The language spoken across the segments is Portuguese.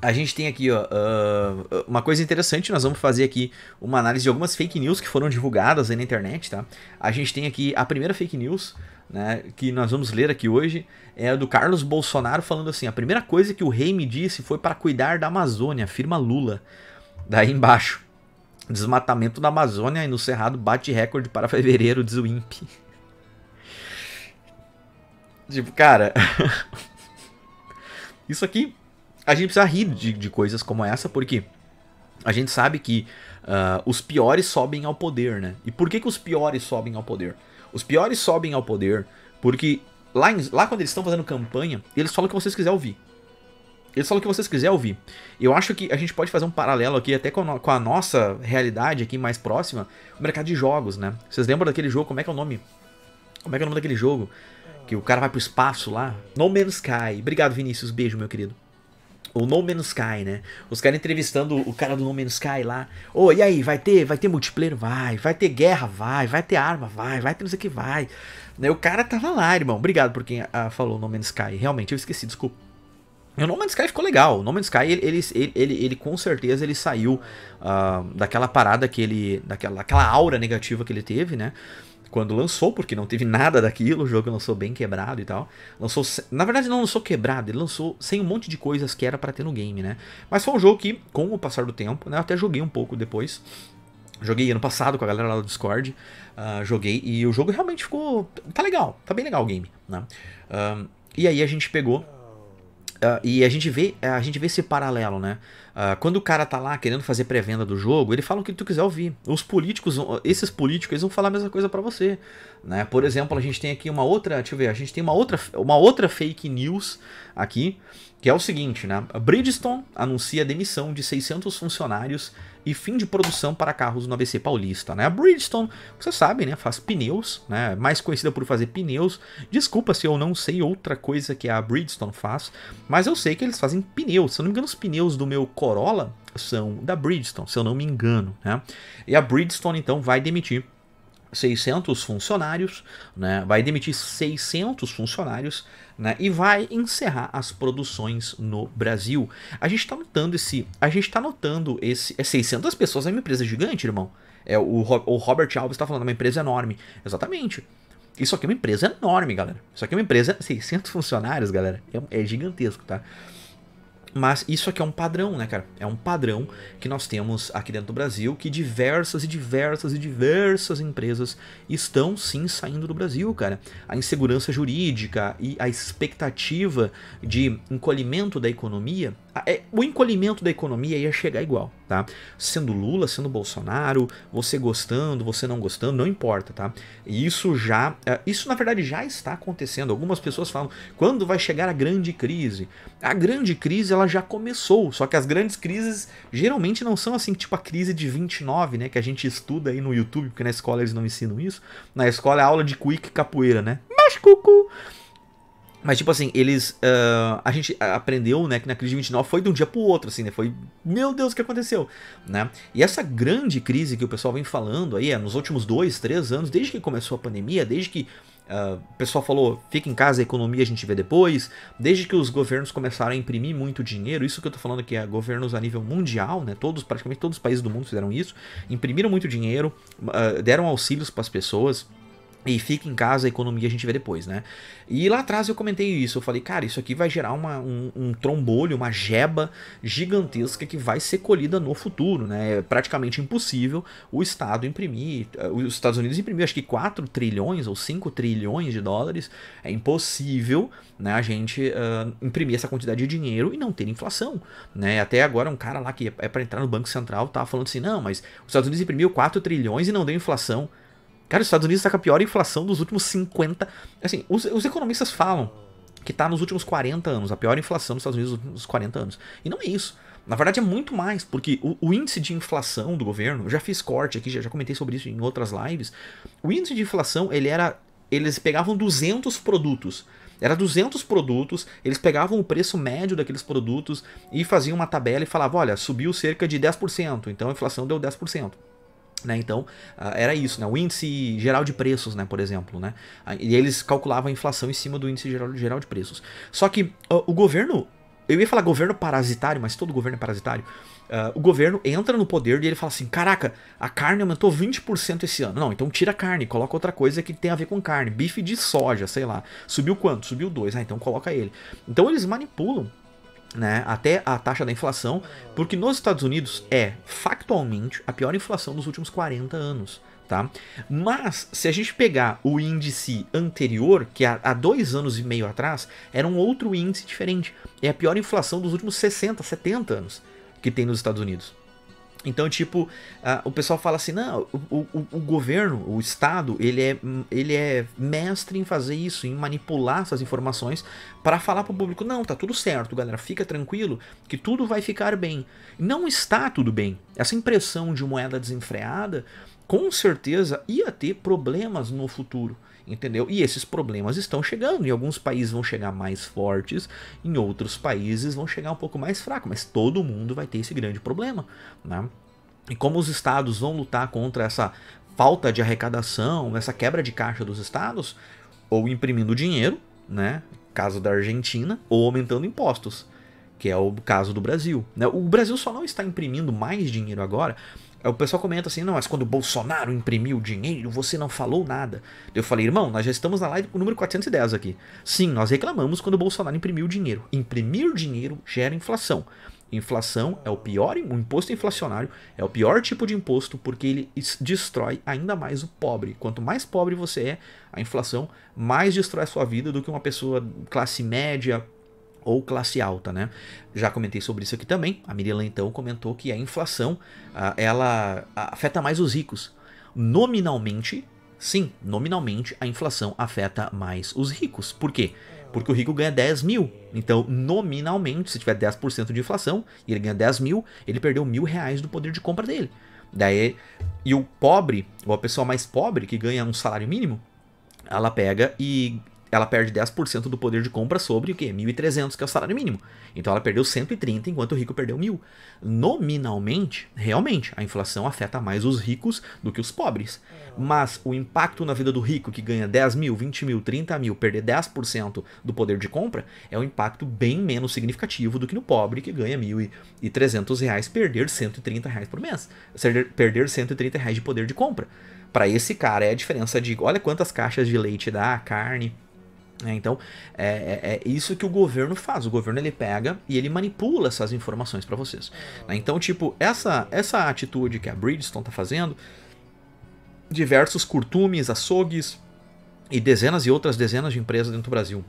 a gente tem aqui ó, uh, uma coisa interessante, nós vamos fazer aqui uma análise de algumas fake news que foram divulgadas aí na internet, tá? A gente tem aqui a primeira fake news né, que nós vamos ler aqui hoje é do Carlos Bolsonaro falando assim: a primeira coisa que o rei me disse foi para cuidar da Amazônia, afirma Lula. Daí embaixo, desmatamento da Amazônia e no Cerrado bate recorde para fevereiro, diz o INPE. tipo, cara, isso aqui a gente precisa rir de, de coisas como essa, porque a gente sabe que uh, os piores sobem ao poder, né? E por que, que os piores sobem ao poder? Os piores sobem ao poder porque lá, em, lá quando eles estão fazendo campanha, eles falam o que vocês quiserem ouvir. Eles falam o que vocês quiserem ouvir. Eu acho que a gente pode fazer um paralelo aqui até com a, com a nossa realidade aqui mais próxima, o mercado de jogos, né? Vocês lembram daquele jogo, como é que é o nome? Como é que é o nome daquele jogo? Que o cara vai pro espaço lá? No Man's Sky. Obrigado, Vinícius. Beijo, meu querido o No Man's Sky, né? Os caras entrevistando o cara do No Man's Sky lá. Ô, oh, e aí, vai ter, vai ter multiplayer? Vai. Vai ter guerra? Vai. Vai ter arma? Vai. Vai ter não sei o que? Vai. Né, o cara tava lá, irmão. Obrigado por quem ah, falou No Man's Sky. Realmente, eu esqueci, desculpa. O No Man's Sky ficou legal. O No Man's Sky, ele, ele, ele, ele com certeza, ele saiu ah, daquela parada que ele... Daquela, daquela aura negativa que ele teve, né? quando lançou, porque não teve nada daquilo, o jogo lançou bem quebrado e tal. Lançou, na verdade não lançou quebrado, ele lançou sem um monte de coisas que era para ter no game, né? Mas foi um jogo que, com o passar do tempo, né, eu até joguei um pouco depois. Joguei ano passado com a galera lá do Discord, uh, joguei e o jogo realmente ficou tá legal, tá bem legal o game, né? Uh, e aí a gente pegou Uh, e a gente vê a gente vê esse paralelo, né? Uh, quando o cara tá lá querendo fazer pré-venda do jogo, ele fala o que tu quiser ouvir. Os políticos, esses políticos, eles vão falar a mesma coisa para você, né? Por exemplo, a gente tem aqui uma outra, deixa eu ver, a gente tem uma outra, uma outra fake news aqui que é o seguinte, né? A Bridgestone anuncia a demissão de 600 funcionários e fim de produção para carros no ABC Paulista, né? A Bridgestone, você sabe, né? Faz pneus, né? Mais conhecida por fazer pneus. Desculpa se eu não sei outra coisa que a Bridgestone faz, mas eu sei que eles fazem pneus. Se eu não me engano, os pneus do meu Corolla são da Bridgestone, se eu não me engano, né? E a Bridgestone, então, vai demitir 600 funcionários, né? Vai demitir 600 funcionários né, e vai encerrar as produções no Brasil. A gente está notando esse, a gente está notando esse, é 600 pessoas é uma empresa gigante, irmão. É o, o Robert Alves está falando é uma empresa enorme, exatamente. Isso aqui é uma empresa enorme, galera. Isso aqui é uma empresa 600 funcionários, galera. É, é gigantesco, tá? Mas isso aqui é um padrão, né, cara? É um padrão que nós temos aqui dentro do Brasil, que diversas e diversas e diversas empresas estão sim saindo do Brasil, cara. A insegurança jurídica e a expectativa de encolhimento da economia é, o encolhimento da economia ia chegar igual, tá? Sendo Lula, sendo Bolsonaro, você gostando, você não gostando, não importa, tá? E isso já, é, isso na verdade já está acontecendo. Algumas pessoas falam, quando vai chegar a grande crise? A grande crise ela já começou, só que as grandes crises geralmente não são assim, tipo a crise de 29, né, que a gente estuda aí no YouTube, porque na escola eles não ensinam isso. Na escola é aula de quick capoeira, né? Mas cucu mas, tipo assim, eles. Uh, a gente aprendeu, né, que na crise de 29 foi de um dia pro outro, assim, né? Foi. Meu Deus, o que aconteceu? Né? E essa grande crise que o pessoal vem falando aí, é, nos últimos dois, três anos, desde que começou a pandemia, desde que Uh, o pessoal falou, fica em casa, a economia a gente vê depois. Desde que os governos começaram a imprimir muito dinheiro, isso que eu tô falando aqui é governos a nível mundial, né? Todos, praticamente todos os países do mundo fizeram isso. Imprimiram muito dinheiro, uh, deram auxílios para as pessoas. E fica em casa, a economia a gente vê depois, né? E lá atrás eu comentei isso, eu falei, cara, isso aqui vai gerar uma, um, um trombolho, uma jeba gigantesca que vai ser colhida no futuro, né? É praticamente impossível o Estado imprimir, eh, os Estados Unidos imprimir acho que 4 trilhões ou 5 trilhões de dólares, é impossível né, a gente uh, imprimir essa quantidade de dinheiro e não ter inflação, né? Até agora um cara lá que é, é para entrar no Banco Central tá falando assim, não, mas os Estados Unidos imprimiu 4 trilhões e não deu inflação. Cara, os Estados Unidos está com a pior inflação dos últimos 50. Assim, os, os economistas falam que está nos últimos 40 anos, a pior inflação dos Estados Unidos nos 40 anos. E não é isso. Na verdade é muito mais, porque o, o índice de inflação do governo, eu já fiz corte aqui, já, já comentei sobre isso em outras lives. O índice de inflação, ele era eles pegavam 200 produtos. Era 200 produtos, eles pegavam o preço médio daqueles produtos e faziam uma tabela e falavam, olha, subiu cerca de 10%, então a inflação deu 10%. Né, então, ah, era isso, né, o índice geral de preços, né, por exemplo. Né, ah, e eles calculavam a inflação em cima do índice geral, geral de preços. Só que uh, o governo, eu ia falar governo parasitário, mas todo governo é parasitário. Uh, o governo entra no poder e ele fala assim: caraca, a carne aumentou 20% esse ano. Não, então tira a carne, coloca outra coisa que tem a ver com carne, bife de soja, sei lá. Subiu quanto? Subiu 2, ah, então coloca ele. Então eles manipulam né, até a taxa da inflação, porque nos Estados Unidos é factualmente a pior inflação dos últimos 40 anos. Tá? Mas se a gente pegar o índice anterior, que é há, dois anos e meio atrás, era um outro índice diferente. É a pior inflação dos últimos 60, 70 anos que tem nos Estados Unidos. Então, tipo, o pessoal fala assim, não, o, o, o, governo, o Estado, ele é, ele é mestre em fazer isso, em manipular essas informações para falar para o público, não, tá tudo certo, galera, fica tranquilo que tudo vai ficar bem. Não está tudo bem. Essa impressão de moeda desenfreada, com certeza ia ter problemas no futuro entendeu? E esses problemas estão chegando, em alguns países vão chegar mais fortes, em outros países vão chegar um pouco mais fracos, mas todo mundo vai ter esse grande problema, né? E como os estados vão lutar contra essa falta de arrecadação, essa quebra de caixa dos estados, ou imprimindo dinheiro, né? Caso da Argentina, ou aumentando impostos, que é o caso do Brasil. Né? O Brasil só não está imprimindo mais dinheiro agora o pessoal comenta assim, não, mas quando o Bolsonaro imprimiu dinheiro, você não falou nada. Eu falei, irmão, nós já estamos na live número 410 aqui. Sim, nós reclamamos quando o Bolsonaro imprimiu dinheiro. Imprimir dinheiro gera inflação. Inflação é o pior, o imposto inflacionário é o pior tipo de imposto porque ele destrói ainda mais o pobre. Quanto mais pobre você é, a inflação mais destrói a sua vida do que uma pessoa classe média, ou classe alta, né? Já comentei sobre isso aqui também. A Mirila então comentou que a inflação ah, ela afeta mais os ricos. Nominalmente, sim, nominalmente a inflação afeta mais os ricos. Por quê? Porque o rico ganha 10 mil. Então, nominalmente, se tiver 10% de inflação e ele ganha 10 mil, ele perdeu mil reais do poder de compra dele. Daí, e o pobre, ou a pessoa mais pobre que ganha um salário mínimo, ela pega e ela perde 10% do poder de compra sobre o quê? 1.300, que é o salário mínimo. Então ela perdeu 130, enquanto o rico perdeu 1.000. Nominalmente, realmente, a inflação afeta mais os ricos do que os pobres. Mas o impacto na vida do rico que ganha 10 mil, 20 mil, 30 mil, perder 10% do poder de compra, é um impacto bem menos significativo do que no pobre que ganha 1.300 reais, perder 130 reais por mês. Perder 130 reais de poder de compra. Para esse cara é a diferença de, olha quantas caixas de leite dá, carne, é, então, é, é, é, isso que o governo faz. O governo ele pega e ele manipula essas informações para vocês. Né? Então, tipo, essa, essa atitude que a Bridgestone tá fazendo, diversos curtumes, açougues e dezenas e outras dezenas de empresas dentro do Brasil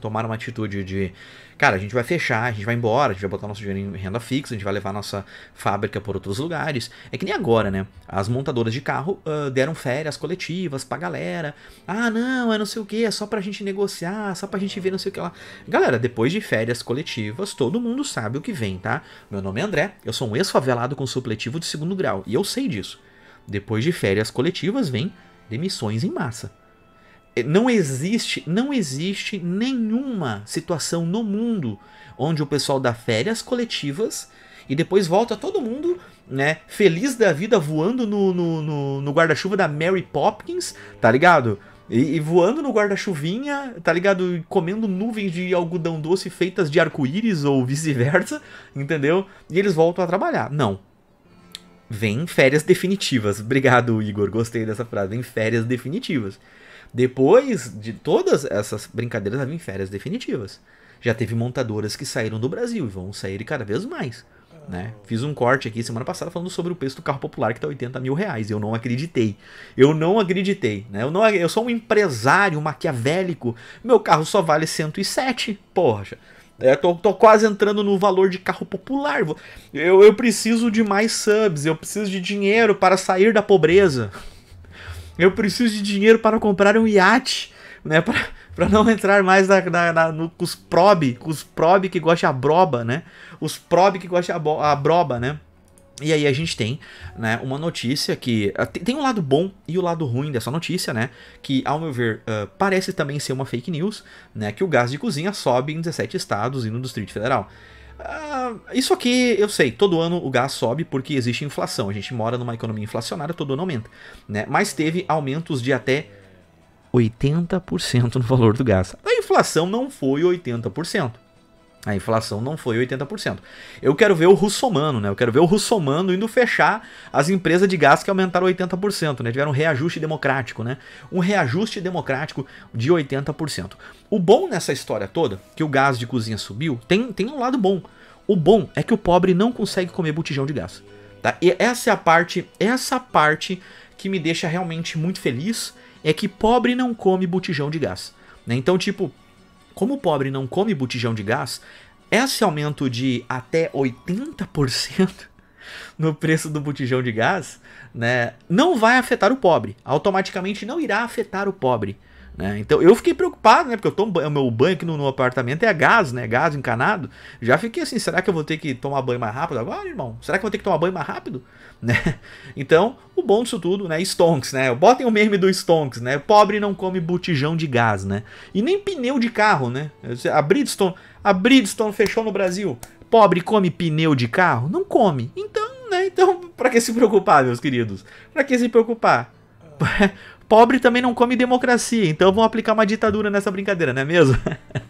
tomaram uma atitude de, cara, a gente vai fechar, a gente vai embora, a gente vai botar nosso dinheiro em renda fixa, a gente vai levar nossa fábrica por outros lugares. É que nem agora, né? As montadoras de carro uh, deram férias coletivas pra galera. Ah, não, é não sei o que, é só pra gente negociar, só pra gente ver não sei o que lá. Galera, depois de férias coletivas, todo mundo sabe o que vem, tá? Meu nome é André, eu sou um ex-favelado com supletivo de segundo grau, e eu sei disso. Depois de férias coletivas, vem demissões em massa. É, não existe, não existe nenhuma situação no mundo onde o pessoal dá férias coletivas e depois volta todo mundo, né, feliz da vida, voando no, no, no, no guarda-chuva da Mary Poppins, tá ligado? E, e voando no guarda-chuvinha, tá ligado? E comendo nuvens de algodão doce feitas de arco-íris ou vice-versa, entendeu? E eles voltam a trabalhar. Não, vem férias definitivas. Obrigado, Igor. Gostei dessa frase. Vem férias definitivas. Depois de todas essas brincadeiras, havia férias definitivas. Já teve montadoras que saíram do Brasil e vão sair cada vez mais. Né? Ah. Fiz um corte aqui semana passada falando sobre o preço do carro popular que está 80 mil reais. Eu não acreditei. Eu não acreditei. Né? Eu, não, eu sou um empresário maquiavélico. Meu carro só vale 107. Porra. É, tô, tô, quase entrando no valor de carro popular. Eu, eu preciso de mais subs, eu preciso de dinheiro para sair da pobreza. Eu preciso de dinheiro para comprar um iate, né? Para, para não entrar mais na, na, na no, com os prob, com os prob que gosta a broba, né? Os prob que gosta a, a broba, né? E aí a gente tem, né, uma notícia que ah, tem um lado bom e o um lado ruim dessa notícia, né, que ao meu ver uh, parece também ser uma fake news, né, que o gás de cozinha sobe em 17 estados e no Distrito Federal. Ah, isso aqui eu sei, todo ano o gás sobe porque existe inflação. A gente mora numa economia inflacionária, todo ano aumenta. Né? Mas teve aumentos de até 80% no valor do gás. A inflação não foi 80%. A inflação não foi 80%. Eu quero ver o russomano, né? Eu quero ver o russomano indo fechar as empresas de gás que aumentaram 80%, né? Tiveram um reajuste democrático, né? Um reajuste democrático de 80%. O bom nessa história toda, que o gás de cozinha subiu, tem, tem um lado bom. O bom é que o pobre não consegue comer botijão de gás. Tá? E essa é a parte, essa parte que me deixa realmente muito feliz, é que pobre não come botijão de gás. Né? Então, tipo, como o pobre não come botijão de gás, esse aumento de até 80% no preço do botijão de gás, né, não vai afetar o pobre. Automaticamente não irá afetar o pobre. Né? Então eu fiquei preocupado, né? Porque eu tomo o meu banho aqui no, no, apartamento é a gás, né? Gás encanado. Já fiquei assim, será que eu vou ter que tomar banho mais rápido agora, irmão? Será que eu vou ter que tomar banho mais rápido? Né? Então, o bom disso tudo, né? Stonks, né? Botem o meme do Stonks, né? Pobre não come botijão de gás, né? E nem pneu de carro, né? A Bridgestone, a Bridgestone fechou no Brasil. Pobre come pneu de carro? Não come. Então, né? Então, para que se preocupar, meus queridos? Para que se preocupar? É. pobre também não come democracia, então vão aplicar uma ditadura nessa brincadeira, não é mesmo?